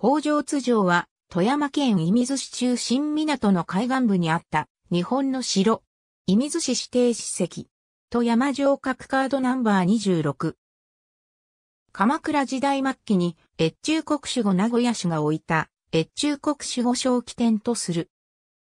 北条津城は、富山県射水市中心港の海岸部にあった、日本の城。射水市指定史跡。富山城閣。カードナンバー26。鎌倉時代末期に、越中国守護名古屋市が置いた、越中国守護所規起点とする。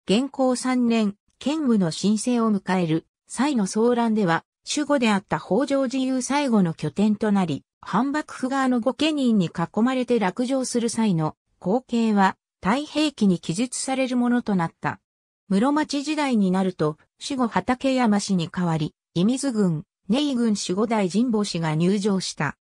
現行3年、県務の申請を迎える、際の騒乱では、守護であった北条自由最後の拠点となり、反幕府側の御家人に囲まれて落城する際の光景は太平記に記述されるものとなった。室町時代になると、守護畠山氏に代わり、伊水軍、根井軍守護大神保氏が入城した。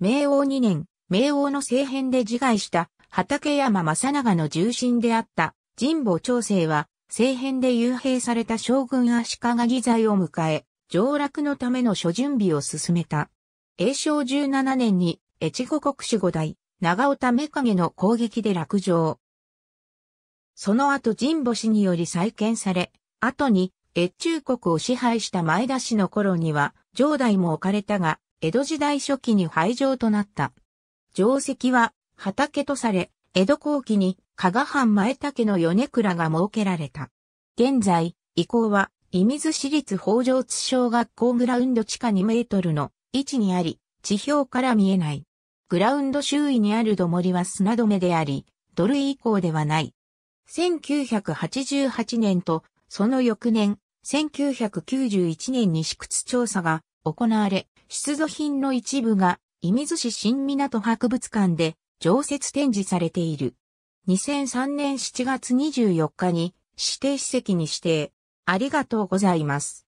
明王2年、明王の政変で自害した畠山正長の重臣であった神保長生は、政変で幽閉された将軍足利義罪を迎え、上洛のための諸準備を進めた。永正17年に、越後国守五代、長尾為影の攻撃で落城。その後神保氏により再建され、後に越中国を支配した前田氏の頃には、城代も置かれたが、江戸時代初期に廃城となった。城石は畑とされ、江戸後期に加賀藩前竹の米倉が設けられた。現在、遺構は、伊水市立北条津小学校グラウンド地下2メートルの位置にあり、地表から見えない。グラウンド周囲にある土森りは砂止めであり、土塁遺構ではない。1988年と、その翌年、1991年に試屈調査が行われ、出土品の一部が、伊水市新港博物館で常設展示されている。2003年7月24日に指定史跡に指定。ありがとうございます。